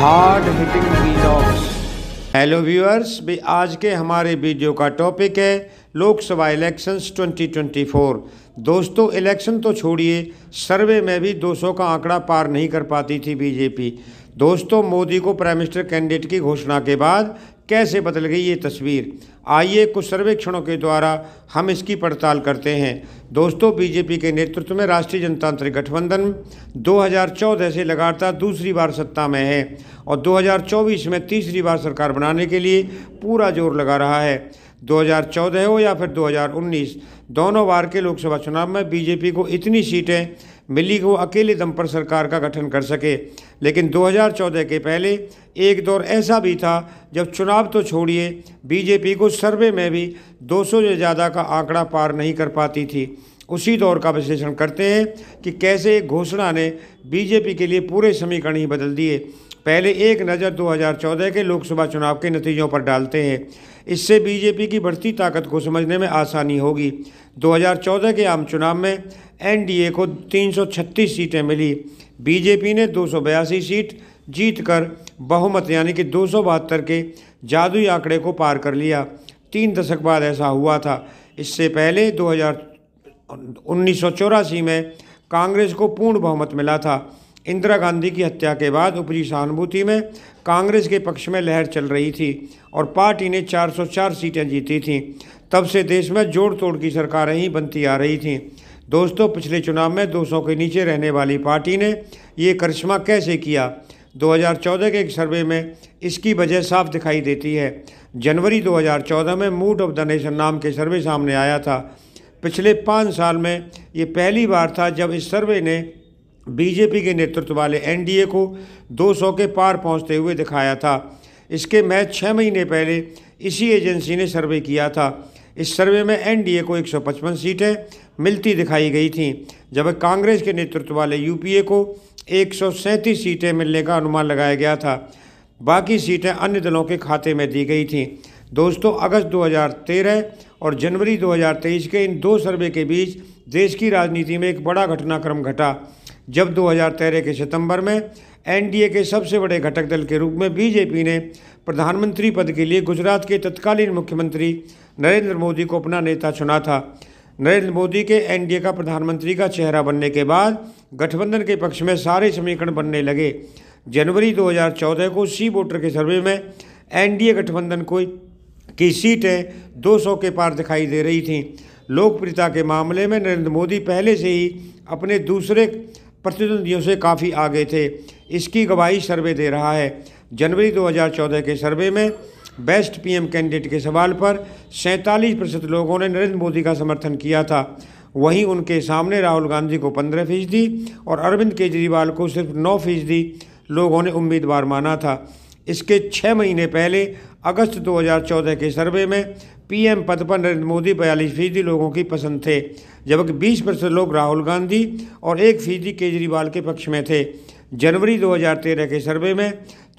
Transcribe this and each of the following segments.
hard hitting hello viewers भी आज के हमारे वीडियो का टॉपिक है लोकसभा इलेक्शंस 2024 दोस्तों इलेक्शन तो छोड़िए सर्वे में भी 200 का आंकड़ा पार नहीं कर पाती थी बीजेपी दोस्तों मोदी को प्राइम मिनिस्टर कैंडिडेट की घोषणा के बाद कैसे बदल गई ये तस्वीर आइए कुछ सर्वेक्षणों के द्वारा हम इसकी पड़ताल करते हैं दोस्तों बीजेपी के नेतृत्व में राष्ट्रीय जनतांत्रिक गठबंधन 2014 से लगातार दूसरी बार सत्ता में है और 2024 में तीसरी बार सरकार बनाने के लिए पूरा जोर लगा रहा है 2014 हो या फिर 2019 दोनों बार के लोकसभा चुनाव में बीजेपी को इतनी सीटें मिली को अकेले दम पर सरकार का गठन कर सके लेकिन 2014 के पहले एक दौर ऐसा भी था जब चुनाव तो छोड़िए बीजेपी को सर्वे में भी 200 से ज़्यादा का आंकड़ा पार नहीं कर पाती थी उसी दौर का विश्लेषण करते हैं कि कैसे घोषणा ने बीजेपी के लिए पूरे समीकरण ही बदल दिए पहले एक नज़र 2014 के लोकसभा चुनाव के नतीजों पर डालते हैं इससे बीजेपी की बढ़ती ताकत को समझने में आसानी होगी 2014 के आम चुनाव में एनडीए को 336 सीटें मिली बीजेपी ने दो सीट जीतकर बहुमत यानी कि दो के जादुई आंकड़े को पार कर लिया तीन दशक बाद ऐसा हुआ था इससे पहले उन्नीस में कांग्रेस को पूर्ण बहुमत मिला था इंदिरा गांधी की हत्या के बाद उपरी सहानुभूति में कांग्रेस के पक्ष में लहर चल रही थी और पार्टी ने 404 सीटें जीती थीं तब से देश में जोड़ तोड़ की सरकारें ही बनती आ रही थीं दोस्तों पिछले चुनाव में 200 के नीचे रहने वाली पार्टी ने ये करिश्मा कैसे किया 2014 के एक सर्वे में इसकी वजह साफ दिखाई देती है जनवरी 2014 में मूड ऑफ द नेशन नाम के सर्वे सामने आया था पिछले पाँच साल में ये पहली बार था जब इस सर्वे ने बीजेपी के नेतृत्व वाले एनडीए को 200 के पार पहुंचते हुए दिखाया था इसके मैच छः महीने पहले इसी एजेंसी ने सर्वे किया था इस सर्वे में एनडीए को 155 सीटें मिलती दिखाई गई थीं जबकि कांग्रेस के नेतृत्व वाले यूपीए को एक सीटें मिलने का अनुमान लगाया गया था बाकी सीटें अन्य दलों के खाते में दी गई थीं दोस्तों अगस्त 2013 और जनवरी 2023 के इन दो सर्वे के बीच देश की राजनीति में एक बड़ा घटनाक्रम घटा जब 2013 के सितंबर में एनडीए के सबसे बड़े घटक दल के रूप में बीजेपी ने प्रधानमंत्री पद के लिए गुजरात के तत्कालीन मुख्यमंत्री नरेंद्र मोदी को अपना नेता चुना था नरेंद्र मोदी के एनडीए का प्रधानमंत्री का चेहरा बनने के बाद गठबंधन के पक्ष में सारे समीकरण बनने लगे जनवरी 2014 को सी वोटर के सर्वे में एनडीए गठबंधन को की सीटें 200 के पार दिखाई दे रही थीं लोकप्रियता के मामले में नरेंद्र मोदी पहले से ही अपने दूसरे प्रतिद्वंदियों से काफ़ी आगे थे इसकी गवाही सर्वे दे रहा है जनवरी 2014 के सर्वे में बेस्ट पीएम कैंडिडेट के सवाल पर सैंतालीस प्रतिशत लोगों ने नरेंद्र मोदी का समर्थन किया था वहीं उनके सामने राहुल गांधी को पंद्रह फीसदी और अरविंद केजरीवाल को सिर्फ नौ फीसदी लोगों ने उम्मीदवार माना था इसके छः महीने पहले अगस्त 2014 के सर्वे में पीएम पद पर नरेंद्र मोदी बयालीस फीसदी लोगों की पसंद थे जबकि 20 प्रतिशत लोग राहुल गांधी और एक फीसदी केजरीवाल के पक्ष में थे जनवरी 2013 के सर्वे में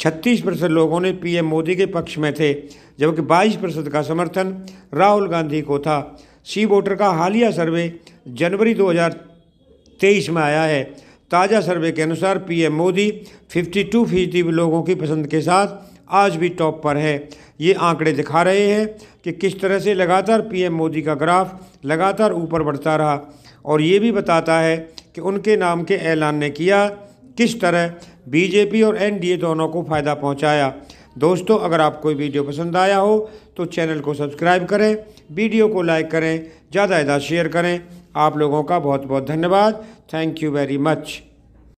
36 प्रतिशत लोगों ने पीएम मोदी के पक्ष में थे जबकि 22 प्रतिशत का समर्थन राहुल गांधी को था सी वोटर का हालिया सर्वे जनवरी दो में आया है ताज़ा सर्वे के अनुसार पीएम मोदी 52 फीसदी लोगों की पसंद के साथ आज भी टॉप पर है ये आंकड़े दिखा रहे हैं कि किस तरह से लगातार पीएम मोदी का ग्राफ लगातार ऊपर बढ़ता रहा और ये भी बताता है कि उनके नाम के ऐलान ने किया किस तरह बीजेपी और एनडीए दोनों को फ़ायदा पहुंचाया दोस्तों अगर आपको वीडियो पसंद आया हो तो चैनल को सब्सक्राइब करें वीडियो को लाइक करें ज़्यादा ज़्यादा शेयर करें आप लोगों का बहुत बहुत धन्यवाद थैंक यू वेरी मच